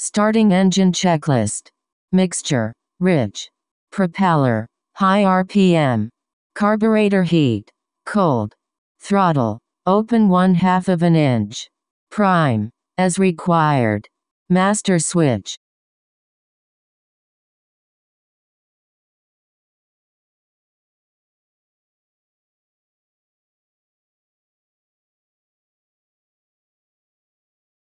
Starting engine checklist. Mixture. Rich. Propeller. High RPM. Carburetor heat. Cold. Throttle. Open one half of an inch. Prime. As required. Master switch.